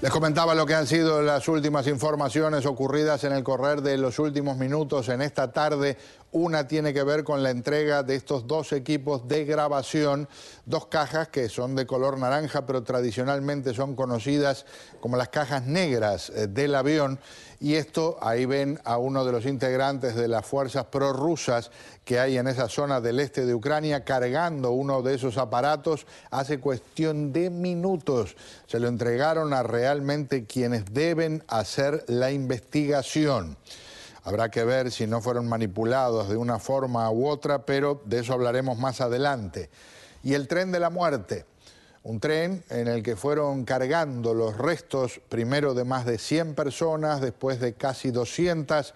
Les comentaba lo que han sido las últimas informaciones ocurridas en el correr de los últimos minutos en esta tarde. Una tiene que ver con la entrega de estos dos equipos de grabación, dos cajas que son de color naranja, pero tradicionalmente son conocidas como las cajas negras eh, del avión. Y esto, ahí ven a uno de los integrantes de las fuerzas prorrusas que hay en esa zona del este de Ucrania cargando uno de esos aparatos hace cuestión de minutos. Se lo entregaron a realmente quienes deben hacer la investigación. Habrá que ver si no fueron manipulados de una forma u otra, pero de eso hablaremos más adelante. Y el tren de la muerte un tren en el que fueron cargando los restos primero de más de 100 personas, después de casi 200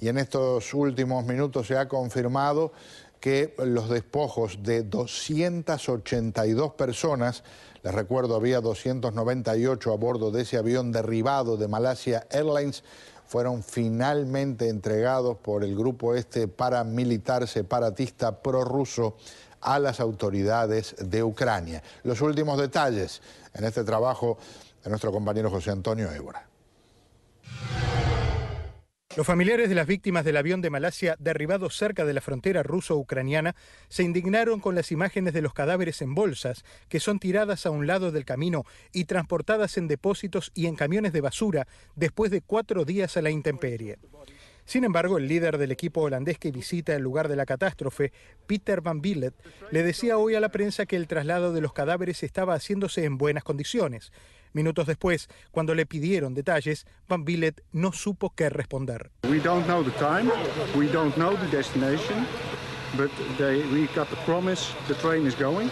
y en estos últimos minutos se ha confirmado que los despojos de 282 personas, les recuerdo había 298 a bordo de ese avión derribado de Malasia Airlines, fueron finalmente entregados por el grupo este paramilitar separatista prorruso a las autoridades de Ucrania. Los últimos detalles en este trabajo de nuestro compañero José Antonio Évora. Los familiares de las víctimas del avión de Malasia derribado cerca de la frontera ruso-ucraniana se indignaron con las imágenes de los cadáveres en bolsas que son tiradas a un lado del camino y transportadas en depósitos y en camiones de basura después de cuatro días a la intemperie. Sin embargo, el líder del equipo holandés que visita el lugar de la catástrofe, Peter Van Billet, le decía hoy a la prensa que el traslado de los cadáveres estaba haciéndose en buenas condiciones. Minutos después, cuando le pidieron detalles, Van Billet no supo qué responder. We don't know the time, we don't know the destination, but they, we got the promise the train is going.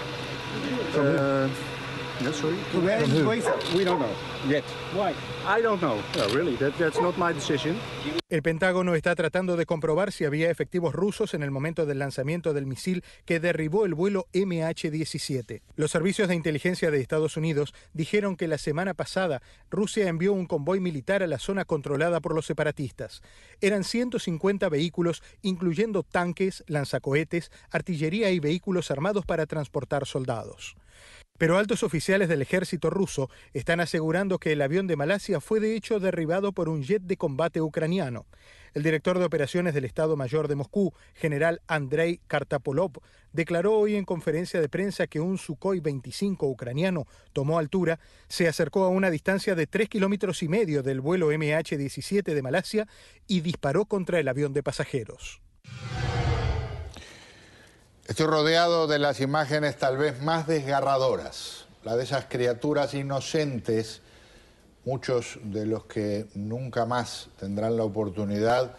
Uh, we don't know. El Pentágono está tratando de comprobar si había efectivos rusos en el momento del lanzamiento del misil que derribó el vuelo MH17. Los servicios de inteligencia de Estados Unidos dijeron que la semana pasada Rusia envió un convoy militar a la zona controlada por los separatistas. Eran 150 vehículos, incluyendo tanques, lanzacohetes, artillería y vehículos armados para transportar soldados. Pero altos oficiales del ejército ruso están asegurando que el avión de Malasia fue de hecho derribado por un jet de combate ucraniano. El director de operaciones del Estado Mayor de Moscú, general Andrei Kartapolov, declaró hoy en conferencia de prensa que un Sukhoi 25 ucraniano tomó altura, se acercó a una distancia de 3 kilómetros y medio del vuelo MH17 de Malasia y disparó contra el avión de pasajeros. Estoy rodeado de las imágenes tal vez más desgarradoras, la de esas criaturas inocentes, muchos de los que nunca más tendrán la oportunidad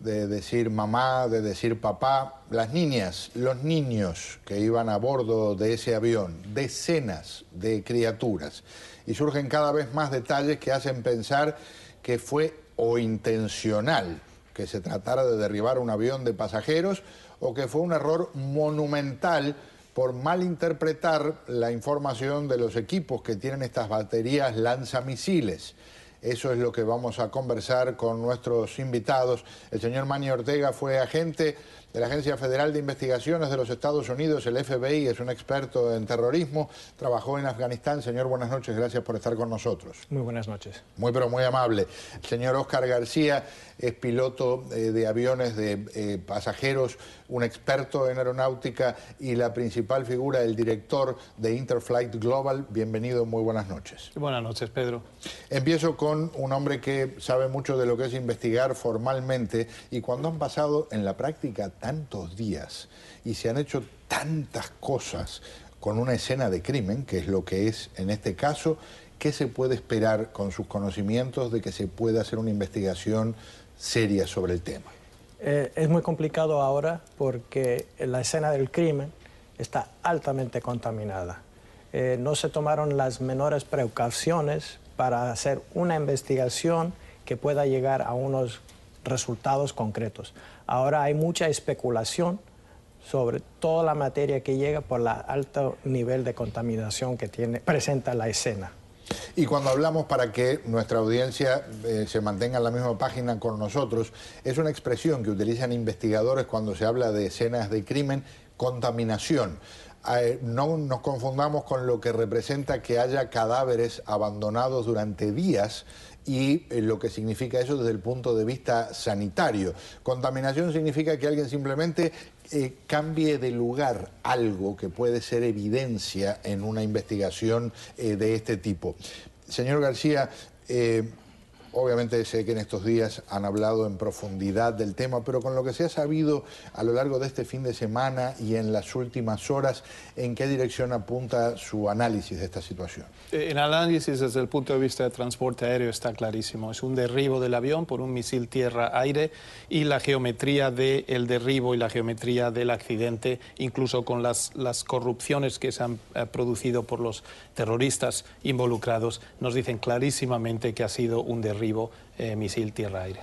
de decir mamá, de decir papá, las niñas, los niños que iban a bordo de ese avión, decenas de criaturas. Y surgen cada vez más detalles que hacen pensar que fue o intencional que se tratara de derribar un avión de pasajeros o que fue un error monumental por malinterpretar la información de los equipos que tienen estas baterías lanzamisiles. Eso es lo que vamos a conversar con nuestros invitados. El señor Mani Ortega fue agente de la Agencia Federal de Investigaciones de los Estados Unidos, el FBI, es un experto en terrorismo, trabajó en Afganistán. Señor, buenas noches, gracias por estar con nosotros. Muy buenas noches. Muy, pero muy amable. El señor Oscar García es piloto eh, de aviones de eh, pasajeros, un experto en aeronáutica y la principal figura, el director de Interflight Global. Bienvenido, muy buenas noches. Buenas noches, Pedro. Empiezo con un hombre que sabe mucho de lo que es investigar formalmente y cuando han pasado en la práctica tantos días y se han hecho tantas cosas con una escena de crimen, que es lo que es en este caso, ¿qué se puede esperar con sus conocimientos de que se pueda hacer una investigación seria sobre el tema? Eh, es muy complicado ahora porque la escena del crimen está altamente contaminada. Eh, no se tomaron las menores precauciones para hacer una investigación que pueda llegar a unos resultados concretos. Ahora hay mucha especulación sobre toda la materia que llega por el alto nivel de contaminación que tiene, presenta la escena. Y cuando hablamos para que nuestra audiencia eh, se mantenga en la misma página con nosotros, es una expresión que utilizan investigadores cuando se habla de escenas de crimen, contaminación. Eh, no nos confundamos con lo que representa que haya cadáveres abandonados durante días y eh, lo que significa eso desde el punto de vista sanitario. Contaminación significa que alguien simplemente eh, cambie de lugar algo que puede ser evidencia en una investigación eh, de este tipo. Señor García, Obviamente sé que en estos días han hablado en profundidad del tema, pero con lo que se ha sabido a lo largo de este fin de semana y en las últimas horas, ¿en qué dirección apunta su análisis de esta situación? Eh, en análisis desde el punto de vista de transporte aéreo está clarísimo. Es un derribo del avión por un misil tierra-aire y la geometría del derribo y la geometría del accidente, incluso con las, las corrupciones que se han eh, producido por los terroristas involucrados, nos dicen clarísimamente que ha sido un derribo eh, misil tierra-aire.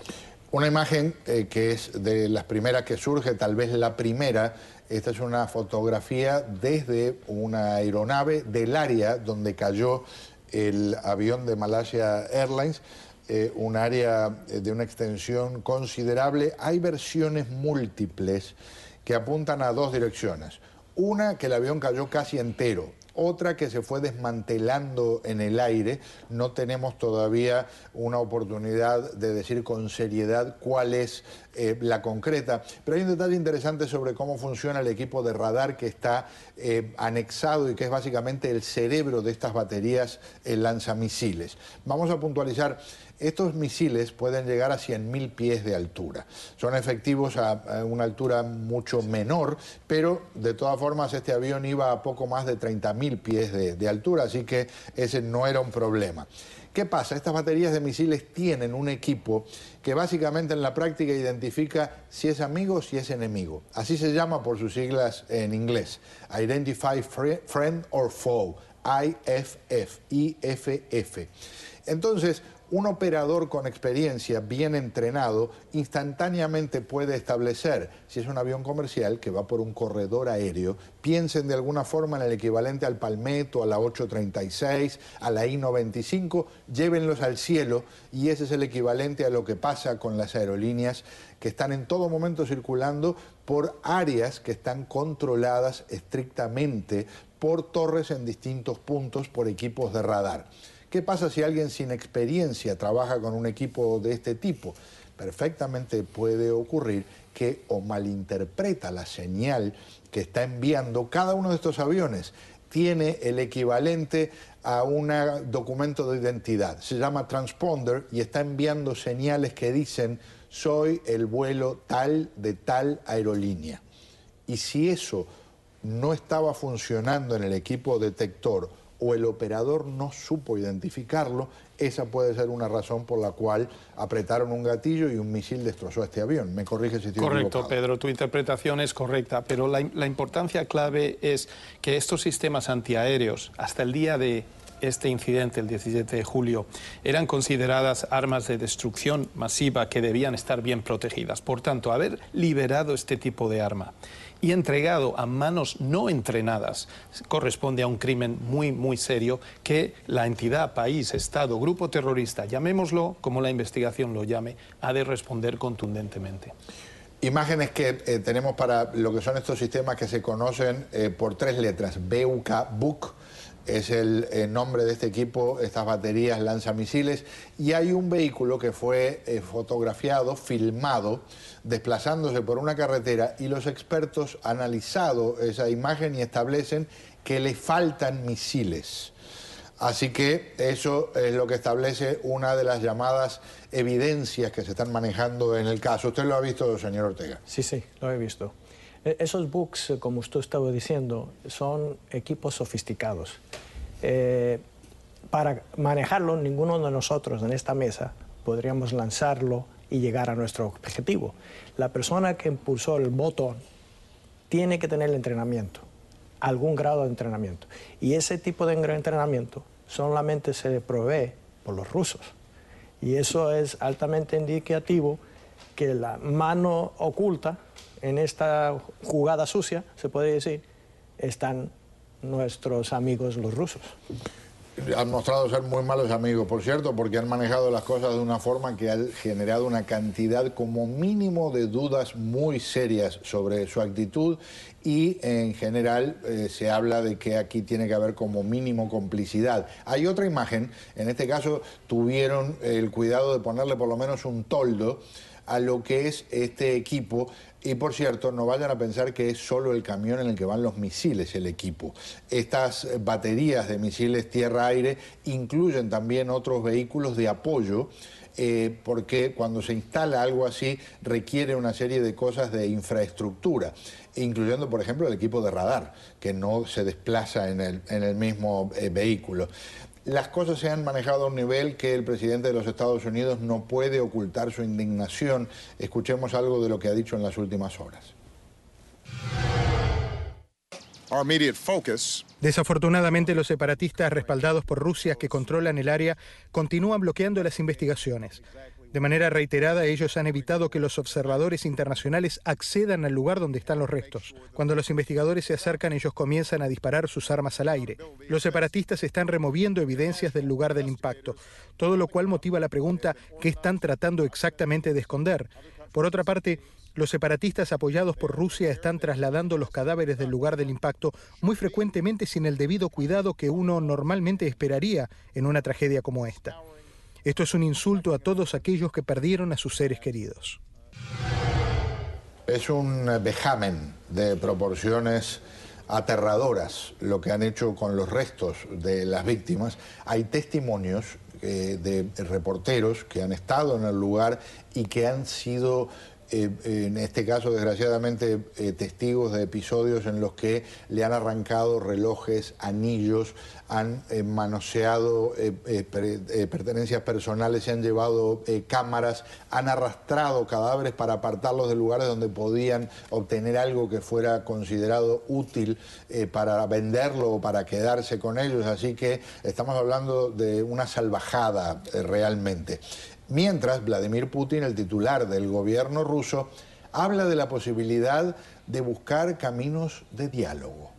Una imagen eh, que es de las primeras que surge, tal vez la primera. Esta es una fotografía desde una aeronave del área donde cayó el avión de Malaysia Airlines, eh, un área de una extensión considerable. Hay versiones múltiples que apuntan a dos direcciones. Una, que el avión cayó casi entero, otra que se fue desmantelando en el aire. No tenemos todavía una oportunidad de decir con seriedad cuál es eh, la concreta. Pero hay un detalle interesante sobre cómo funciona el equipo de radar que está eh, anexado y que es básicamente el cerebro de estas baterías eh, lanzamisiles. Vamos a puntualizar estos misiles pueden llegar a 100.000 pies de altura. Son efectivos a, una altura mucho menor, pero de todas formas este avión iba a poco más de 30.000 pies de, altura, así que ese no era un problema. ¿Qué pasa? Estas baterías de misiles tienen un equipo que básicamente en la práctica identifica si es amigo o si es enemigo. Así se llama por sus siglas en inglés. Identify Friend or Foe, IFF, IFF. Entonces, un operador con experiencia, bien entrenado, instantáneamente puede establecer, si es un avión comercial que va por un corredor aéreo, piensen de alguna forma en el equivalente al Palmetto, a la 836, a la I-95, llévenlos al cielo y ese es el equivalente a lo que pasa con las aerolíneas que están en todo momento circulando por áreas que están controladas estrictamente por torres en distintos puntos por equipos de radar. ¿Qué pasa si alguien sin experiencia trabaja con un equipo de este tipo? Perfectamente puede ocurrir que o malinterpreta la señal que está enviando cada uno de estos aviones tiene el equivalente a un documento de identidad. Se llama transponder y está enviando señales que dicen soy el vuelo tal de tal aerolínea. Y si eso no estaba funcionando en el equipo detector o el operador no supo identificarlo, esa puede ser una razón por la cual apretaron un gatillo y un misil destrozó este avión. Me corrige si estoy Correcto, Pedro, tu interpretación es correcta, pero la, la importancia clave es que estos sistemas antiaéreos, hasta el día de este incidente el 17 de julio eran consideradas armas de destrucción masiva que debían estar bien protegidas. Por tanto, haber liberado este tipo de arma y entregado a manos no entrenadas corresponde a un crimen muy, muy serio que la entidad, país, Estado, grupo terrorista, llamémoslo como la investigación lo llame, ha de responder contundentemente. Imágenes que eh, tenemos para lo que son estos sistemas que se conocen eh, por tres letras, BUK, BUC, es el, eh, nombre de este equipo, estas baterías lanzamisiles, y hay un vehículo que fue eh, fotografiado, filmado, desplazándose por una carretera y los expertos han analizado esa imagen y establecen que le faltan misiles. Así que eso es lo que establece una de las llamadas evidencias que se están manejando en el caso. ¿Usted lo ha visto, señor Ortega? Sí, sí, lo he visto. E-, esos books, eh, como usted estaba diciendo, son equipos sofisticados. Eh, para manejarlo, ninguno de nosotros en esta mesa podríamos lanzarlo y llegar a nuestro objetivo. La persona que impulsó el botón tiene que tener el entrenamiento, algún grado de entrenamiento. Y ese tipo de entrenamiento solamente se le provee por los rusos. Y eso es altamente indicativo que la mano oculta en esta jugada sucia, se puede decir, están nuestros amigos los rusos. Han mostrado ser muy malos amigos, por cierto, porque han manejado las cosas de una forma que ha generado una cantidad como mínimo de dudas muy serias sobre su actitud y en general eh, se habla de que aquí tiene que haber como mínimo complicidad. Hay otra imagen, en este caso tuvieron el cuidado de ponerle por lo menos un toldo a lo que es este equipo. Y por cierto, no vayan a pensar que es solo el camión en el que van los misiles el equipo. Estas baterías de misiles tierra-aire incluyen también otros vehículos de apoyo. Eh, porque cuando se instala algo así requiere una serie de cosas de infraestructura, incluyendo, por ejemplo, el equipo de radar, que no se desplaza en el, mismo eh, vehículo las cosas se han manejado a un nivel que el presidente de los Estados Unidos no puede ocultar su indignación. Escuchemos algo de lo que ha dicho en las últimas horas. Desafortunadamente, los separatistas respaldados por Rusia que controlan el área continúan bloqueando las investigaciones. De manera reiterada, ellos han evitado que los observadores internacionales accedan al lugar donde están los restos. Cuando los investigadores se acercan, ellos comienzan a disparar sus armas al aire. Los separatistas están removiendo evidencias del lugar del impacto, todo lo cual motiva la pregunta qué están tratando exactamente de esconder. Por otra parte, los separatistas apoyados por Rusia están trasladando los cadáveres del lugar del impacto muy frecuentemente sin el debido cuidado que uno normalmente esperaría en una tragedia como esta. Esto es un insulto a todos aquellos que perdieron a sus seres queridos. Es un vejamen de proporciones aterradoras lo que han hecho con los restos de las víctimas. Hay testimonios eh, de reporteros que han estado en el lugar y que han sido eh, en este caso desgraciadamente eh, testigos de episodios en los que le han arrancado relojes, anillos, han eh, manoseado pertenencias personales, se han llevado cámaras, han arrastrado cadáveres para apartarlos de lugares donde podían obtener algo que fuera considerado útil para venderlo o para quedarse con ellos. Así que estamos hablando de una salvajada realmente. Mientras, Vladimir Putin, el titular del gobierno ruso, habla de la posibilidad de buscar caminos de diálogo.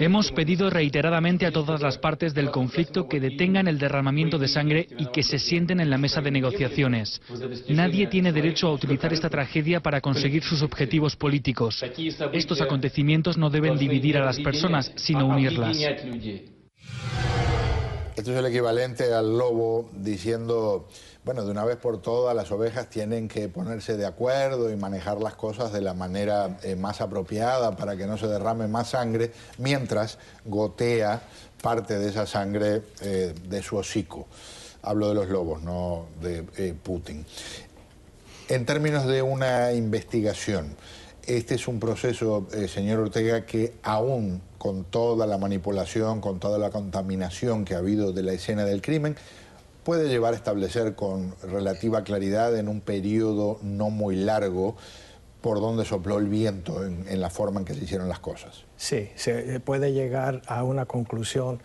Hemos pedido reiteradamente a todas las partes del conflicto que detengan el derramamiento de sangre y que se sienten en la mesa de negociaciones. Nadie tiene derecho a utilizar esta tragedia para conseguir sus objetivos políticos. Estos acontecimientos no deben dividir a las personas, sino unirlas. Esto es el equivalente al lobo diciendo, bueno, de una vez por todas las ovejas tienen que ponerse de acuerdo y manejar las cosas de la manera eh, más apropiada para que no se derrame más sangre, mientras gotea parte de esa sangre eh, de su hocico. Hablo de los lobos, no de eh, Putin. En términos de una investigación, este es un proceso, señor Ortega, que aún con toda la manipulación, con toda la contaminación que ha habido de la escena del crimen, puede llevar a establecer con relativa claridad en un periodo no muy largo por dónde sopló el viento en, la forma en que se hicieron las cosas. Sí, se puede llegar a una conclusión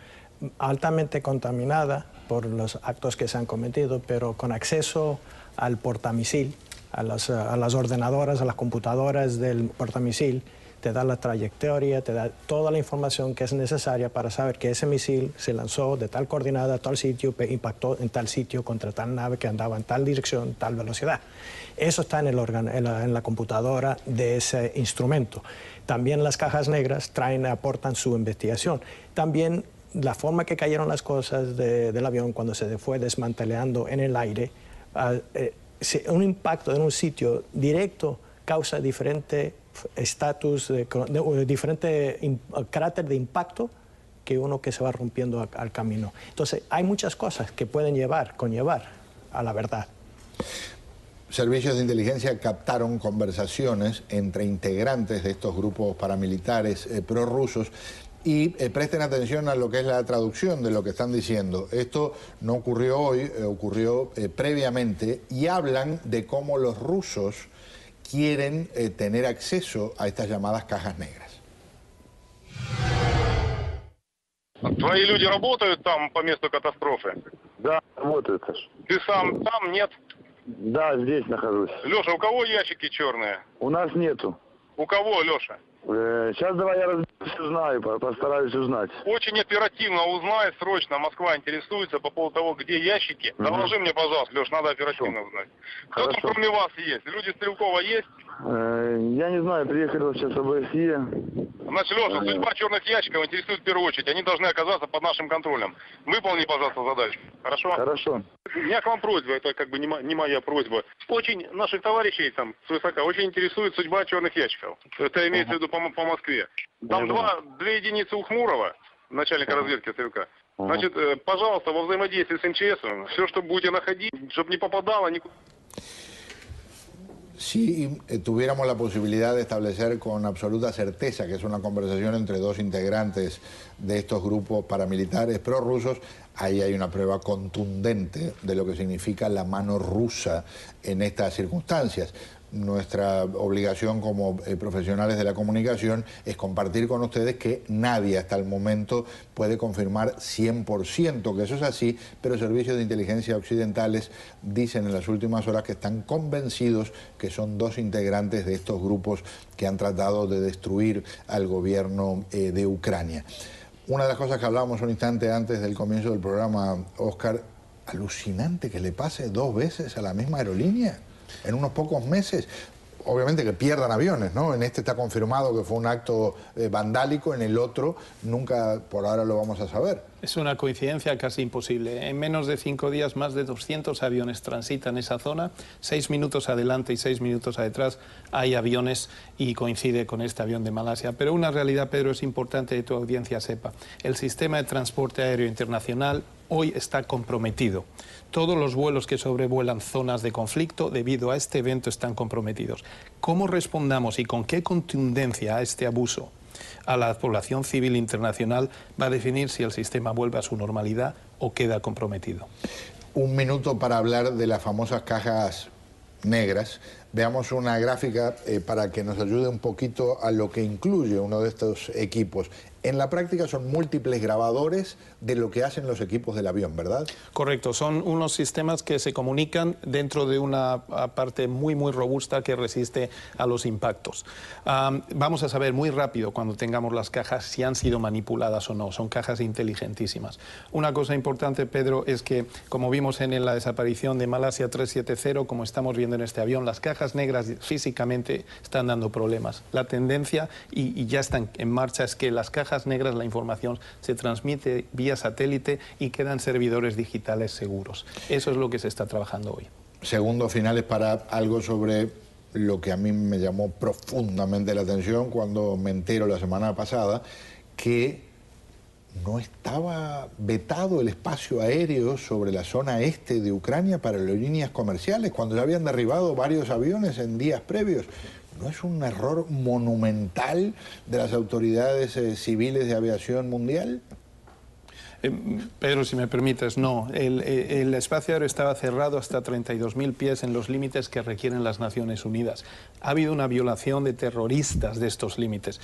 altamente contaminada por los actos que se han cometido, pero con acceso al portamisil, a las ordenadoras, a las computadoras del portamisil, te da la trayectoria, te da toda la información que es necesaria para saber que ese misil se lanzó de tal coordinada a tal sitio, impactó en tal sitio contra tal nave que andaba en tal dirección, tal velocidad. Eso está en, el en, la, computadora de ese instrumento. También las cajas negras traen, aportan su investigación. También la forma que cayeron las cosas del avión cuando se fue desmantelando en el aire, ah, eh, un impacto en un sitio directo causa diferente estatus, de, diferente cráter de impacto que uno que se va rompiendo al camino. Entonces, hay muchas cosas que pueden llevar, conllevar a la verdad. Servicios de inteligencia captaron conversaciones entre integrantes de estos grupos paramilitares eh, prorrusos y eh, presten atención a lo que es la traducción de lo que están diciendo. Esto no ocurrió hoy, eh, ocurrió previamente y hablan de cómo los rusos quieren eh, tener acceso a estas llamadas cajas negras. Твои люди работают там по месту катастрофы? Да, работают. Ты сам там, нет? Да, здесь нахожусь. Леша, у кого ящики черные? У нас нету. У кого, Леша? Сейчас э, давай я разберусь, узнаю, постараюсь узнать. Очень оперативно узнай, срочно. Москва интересуется по поводу того, где ящики. Угу. Доложи мне, пожалуйста, Леш, надо оперативно Все. узнать. Кто Хорошо. там кроме вас есть? Люди Стрелкова есть? Э, я не знаю, приехали сейчас в ОБСЕ. Значит, Леша, а, э. судьба черных ящиков интересует в первую очередь. Они должны оказаться под нашим контролем. Выполни, пожалуйста, задачу. Хорошо? Хорошо. У меня к вам просьба, это как бы не, мо- не моя просьба. Очень наших товарищей там с высока очень интересует судьба черных ящиков. Это имеется в виду по, по Москве. Там два, две единицы у Хмурова, начальника разведки СВК. Значит, э, пожалуйста, во взаимодействии с МЧС, все, что будете находить, чтобы не попадало никуда. si eh, tuviéramos la posibilidad de establecer con absoluta certeza que es una conversación entre dos integrantes de estos grupos paramilitares prorrusos, ahí hay una prueba contundente de lo que significa la mano rusa en estas circunstancias nuestra obligación como eh, profesionales de la comunicación es compartir con ustedes que nadie hasta el momento puede confirmar 100% que eso es así, pero servicios de inteligencia occidentales dicen en las últimas horas que están convencidos que son dos integrantes de estos grupos que han tratado de destruir al gobierno eh, de Ucrania. Una de las cosas que hablábamos un instante antes del comienzo del programa, Oscar, alucinante que le pase dos veces a la misma aerolínea en unos pocos meses obviamente que pierdan aviones, ¿no? En este está confirmado que fue un acto eh, vandálico, en el otro nunca por ahora lo vamos a saber. Es una coincidencia casi imposible. En menos de cinco días, más de 200 aviones transitan esa zona. Seis minutos adelante y seis minutos atrás hay aviones y coincide con este avión de Malasia. Pero una realidad, Pedro, es importante que tu audiencia sepa. El sistema de transporte aéreo internacional hoy está comprometido. Todos los vuelos que sobrevuelan zonas de conflicto debido a este evento están comprometidos. ¿Cómo respondamos y con qué contundencia a este abuso a la población civil internacional va a definir si el sistema vuelve a su normalidad o queda comprometido? Un minuto para hablar de las famosas cajas negras. Veamos una gráfica eh, para que nos ayude un poquito a lo que incluye uno de estos equipos. En la práctica son múltiples grabadores de lo que hacen los equipos del avión, ¿verdad? Correcto, son unos sistemas que se comunican dentro de una ah, parte muy, muy robusta que resiste a los impactos. vamos a saber muy rápido cuando tengamos las cajas si han sido manipuladas o no, son cajas inteligentísimas. Una cosa importante, Pedro, es que como vimos en la desaparición de Malasia 370, como estamos viendo en este avión, las cajas negras físicamente están dando problemas. La tendencia, y ya están en marcha, es que las cajas negras la información se transmite vía satélite y quedan servidores digitales seguros. Eso es lo que se está trabajando hoy. Segundo final es para algo sobre lo que a mí me llamó profundamente la atención cuando me entero la semana pasada que no estaba vetado el espacio aéreo sobre la zona este de Ucrania para las líneas comerciales, cuando ya habían derribado varios aviones en días previos. ¿No es un error monumental de las autoridades eh, civiles de aviación mundial? Eh, Pedro, si me permites, no. El, eh, el espacio aéreo estaba cerrado hasta 32.000 pies en los límites que requieren las Naciones Unidas. Ha habido una violación de terroristas de estos límites.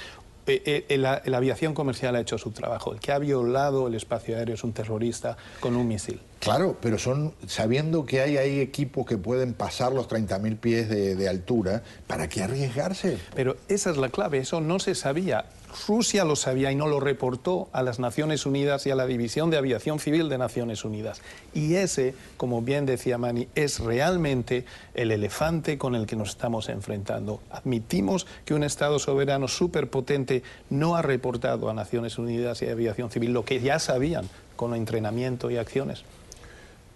Eh, eh, eh, la, aviación comercial ha hecho su trabajo. El que ha violado el espacio aéreo es un terrorista con un misil. Claro, pero son sabiendo que hay, hay equipos que pueden pasar los 30.000 pies de, de, altura, ¿para qué arriesgarse? Pero esa es la clave, eso no se sabía. Rusia lo sabía y no lo reportó a las Naciones Unidas y a la División de Aviación Civil de Naciones Unidas. Y ese, como bien decía Mani, es realmente el elefante con el que nos estamos enfrentando. Admitimos que un Estado soberano superpotente no ha reportado a Naciones Unidas y a Aviación Civil lo que ya sabían con entrenamiento y acciones.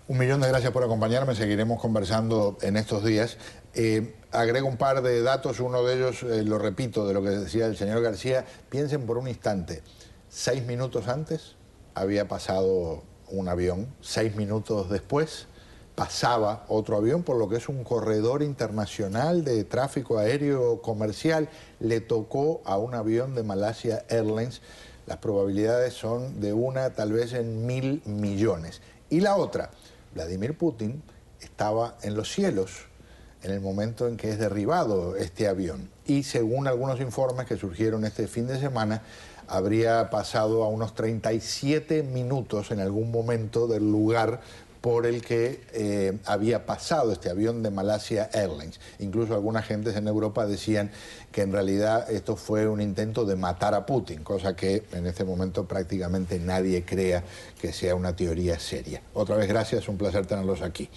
Un millón de gracias por acompañarme, seguiremos conversando en estos días. Eh, agrego un par de datos, uno de ellos, eh, lo repito, de lo que decía el señor García, piensen por un instante, seis minutos antes había pasado un avión, seis minutos después pasaba otro avión por lo que es un corredor internacional de tráfico aéreo comercial, le tocó a un avión de Malasia Airlines, las probabilidades son de una tal vez en mil millones. Y la otra, Vladimir Putin estaba en los cielos en el momento en que es derribado este avión. Y según algunos informes que surgieron este fin de semana, habría pasado a unos 37 minutos en algún momento del lugar por el que eh, había pasado este avión de Malasia Airlines. Incluso algunas gentes en Europa decían que en realidad esto fue un intento de matar a Putin, cosa que en este momento prácticamente nadie crea que sea una teoría seria. Otra vez gracias, un placer tenerlos aquí.